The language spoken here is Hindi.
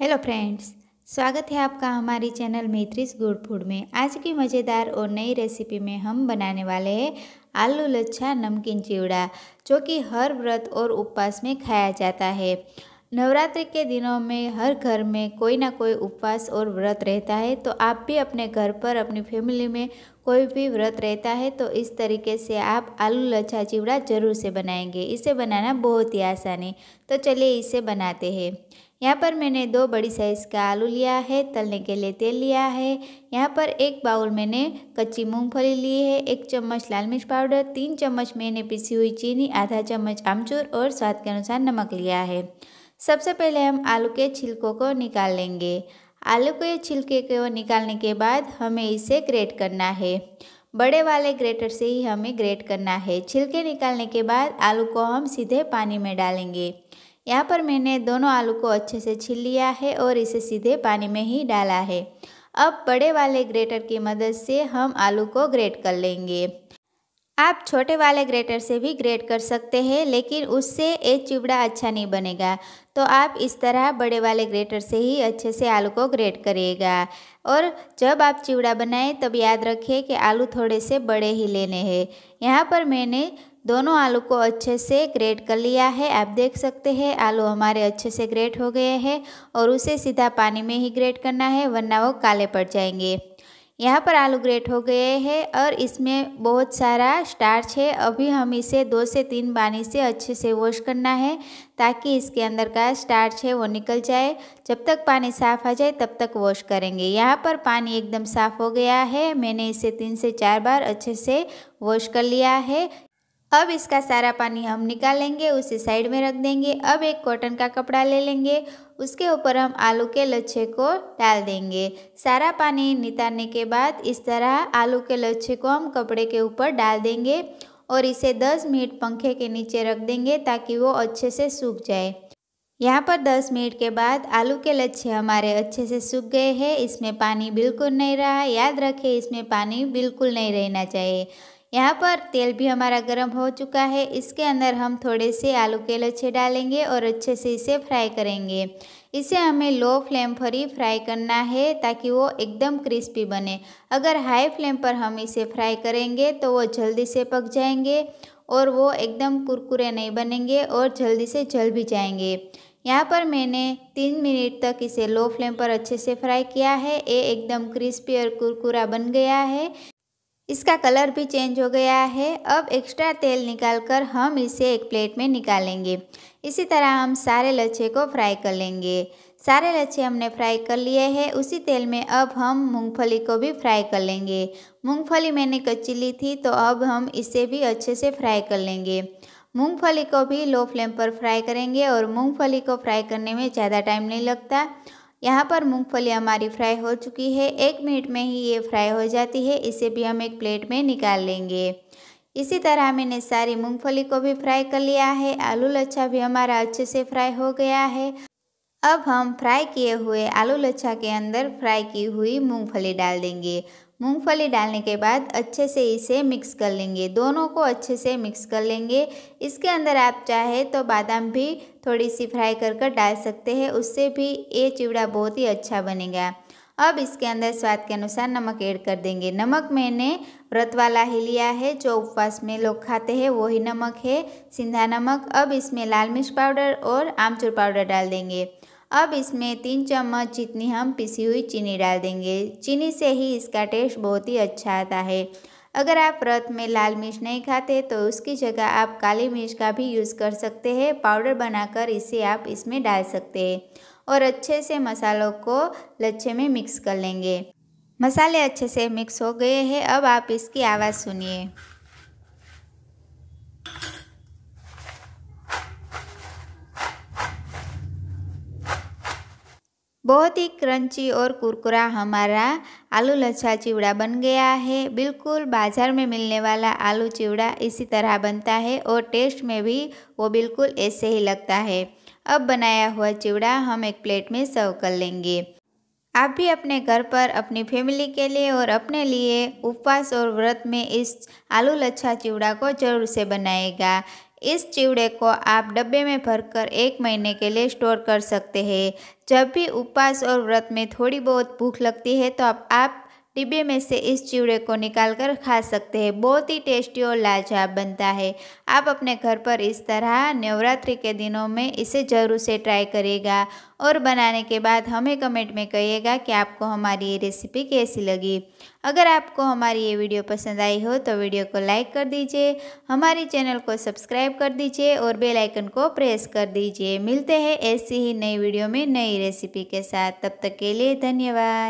हेलो फ्रेंड्स स्वागत है आपका हमारी चैनल मैत्रीस गुड फूड में आज की मज़ेदार और नई रेसिपी में हम बनाने वाले हैं आलू लच्छा नमकीन चिवड़ा जो कि हर व्रत और उपवास में खाया जाता है नवरात्रि के दिनों में हर घर में कोई ना कोई उपवास और व्रत रहता है तो आप भी अपने घर पर अपनी फैमिली में कोई भी व्रत रहता है तो इस तरीके से आप आलू लच्छा चिवड़ा ज़रूर से बनाएंगे इसे बनाना बहुत ही आसानी तो चलिए इसे बनाते हैं यहाँ पर मैंने दो बड़ी साइज़ का आलू लिया है तलने के लिए तेल लिया है यहाँ पर एक बाउल मैंने कच्ची मूंगफली ली है एक चम्मच लाल मिर्च पाउडर तीन चम्मच मैंने पिसी हुई चीनी आधा चम्मच आमचूर और स्वाद के अनुसार नमक लिया है सबसे पहले हम आलू के छिलकों को निकाल लेंगे आलू के छिलके को निकालने के बाद हमें इसे ग्रेट करना है बड़े वाले ग्रेटर से ही हमें ग्रेट करना है छिलके निकालने के बाद आलू को हम सीधे पानी में डालेंगे यहाँ पर मैंने दोनों आलू को अच्छे से छील लिया है और इसे सीधे पानी में ही डाला है अब बड़े वाले ग्रेटर की मदद से हम आलू को ग्रेट कर लेंगे आप छोटे वाले ग्रेटर से भी ग्रेट कर सकते हैं लेकिन उससे ये चिवड़ा अच्छा नहीं बनेगा तो आप इस तरह बड़े वाले ग्रेटर से ही अच्छे से आलू को ग्रेट करिएगा और जब आप चिवड़ा बनाएं तब याद रखिए कि आलू थोड़े से बड़े ही लेने हैं यहाँ पर मैंने दोनों आलू को अच्छे से ग्रेट कर लिया है आप देख सकते हैं आलू हमारे अच्छे से ग्रेट हो गए हैं और उसे सीधा पानी में ही ग्रेट करना है वरना वो काले पड़ जाएंगे यहाँ पर आलू ग्रेट हो गए हैं और इसमें बहुत सारा स्टार्च है अभी हम इसे दो से तीन पानी से अच्छे से वॉश करना है ताकि इसके अंदर का स्टार्च है वो निकल जाए जब तक पानी साफ आ जाए तब तक वॉश करेंगे यहाँ पर पानी एकदम साफ हो गया है मैंने इसे तीन से चार बार अच्छे से वॉश कर लिया है अब इसका सारा पानी हम निकाल लेंगे उसे साइड में रख देंगे अब एक कॉटन का कपड़ा ले लेंगे उसके ऊपर हम आलू के लच्छे को डाल देंगे सारा पानी नितारने के बाद इस तरह आलू के लच्छे को हम कपड़े के ऊपर डाल देंगे और इसे 10 मिनट पंखे के नीचे रख देंगे ताकि वो अच्छे से सूख जाए यहाँ पर 10 मिनट के बाद आलू के लच्छे हमारे अच्छे से सूख गए हैं इसमें पानी बिल्कुल नहीं रहा याद रखें इसमें पानी बिल्कुल नहीं रहना चाहिए यहाँ पर तेल भी हमारा गर्म हो चुका है इसके अंदर हम थोड़े से आलू के लच्छे डालेंगे और अच्छे से इसे फ्राई करेंगे इसे हमें लो फ्लेम पर ही फ्राई करना है ताकि वो एकदम क्रिस्पी बने अगर हाई फ्लेम पर हम इसे फ्राई करेंगे तो वो जल्दी से पक जाएंगे और वो एकदम कुरकुरे नहीं बनेंगे और जल्दी से जल भी जाएंगे यहाँ पर मैंने तीन मिनट तक इसे लो फ्लेम पर अच्छे से फ्राई किया है ये एकदम क्रिस्पी और कुरकुरा बन गया है इसका कलर भी चेंज हो गया है अब एक्स्ट्रा तेल निकालकर हम इसे एक प्लेट में निकालेंगे इसी तरह हम सारे लच्छे को फ्राई कर लेंगे सारे लच्छे हमने फ्राई कर लिए हैं उसी तेल में अब हम मूंगफली को भी फ्राई कर लेंगे मूंगफली मैंने कच्ची ली थी तो अब हम इसे भी अच्छे से फ्राई कर लेंगे मूंगफली को भी लो फ्लेम पर फ्राई करेंगे और मूंगफली को फ्राई करने में ज़्यादा टाइम नहीं लगता यहाँ पर मूंगफली हमारी फ्राई हो चुकी है एक मिनट में ही ये फ्राई हो जाती है इसे भी हम एक प्लेट में निकाल लेंगे इसी तरह मैंने सारी मूंगफली को भी फ्राई कर लिया है आलू लच्छा भी हमारा अच्छे से फ्राई हो गया है अब हम फ्राई किए हुए आलू लच्छा के अंदर फ्राई की हुई मूंगफली डाल देंगे मूंगफली डालने के बाद अच्छे से इसे मिक्स कर लेंगे दोनों को अच्छे से मिक्स कर लेंगे इसके अंदर आप चाहे तो बादाम भी थोड़ी सी फ्राई कर कर डाल सकते हैं उससे भी ये चिवड़ा बहुत ही अच्छा बनेगा अब इसके अंदर स्वाद के अनुसार नमक ऐड कर देंगे नमक मैंने व्रत वाला ही लिया है जो उपवास में लोग खाते हैं वही नमक है सिंधा नमक अब इसमें लाल मिर्च पाउडर और आमचूर पाउडर डाल देंगे अब इसमें तीन चम्मच जितनी हम पिसी हुई चीनी डाल देंगे चीनी से ही इसका टेस्ट बहुत ही अच्छा आता है अगर आप व्रत में लाल मिर्च नहीं खाते तो उसकी जगह आप काली मिर्च का भी यूज़ कर सकते हैं पाउडर बनाकर इसे आप इसमें डाल सकते हैं और अच्छे से मसालों को लच्छे में मिक्स कर लेंगे मसाले अच्छे से मिक्स हो गए हैं अब आप इसकी आवाज़ सुनिए बहुत ही क्रंची और कुरकुरा हमारा आलू लच्छा चिवड़ा बन गया है बिल्कुल बाज़ार में मिलने वाला आलू चिवड़ा इसी तरह बनता है और टेस्ट में भी वो बिल्कुल ऐसे ही लगता है अब बनाया हुआ चिवड़ा हम एक प्लेट में सर्व कर लेंगे आप भी अपने घर पर अपनी फैमिली के लिए और अपने लिए उपवास और व्रत में इस आलू लच्छा चिवड़ा को जरूर से बनाएगा इस चिवड़े को आप डब्बे में भरकर एक महीने के लिए स्टोर कर सकते हैं जब भी उपवास और व्रत में थोड़ी बहुत भूख लगती है तो आप आप डिब्बे में से इस चिवड़े को निकाल कर खा सकते हैं बहुत ही टेस्टी और लाजवाब बनता है आप अपने घर पर इस तरह नवरात्रि के दिनों में इसे ज़रूर से ट्राई करिएगा और बनाने के बाद हमें कमेंट में कहिएगा कि आपको हमारी ये रेसिपी कैसी लगी अगर आपको हमारी ये वीडियो पसंद आई हो तो वीडियो को लाइक कर दीजिए हमारे चैनल को सब्सक्राइब कर दीजिए और बेल आइकन को प्रेस कर दीजिए मिलते हैं ऐसी ही नई वीडियो में नई रेसिपी के साथ तब तक के लिए धन्यवाद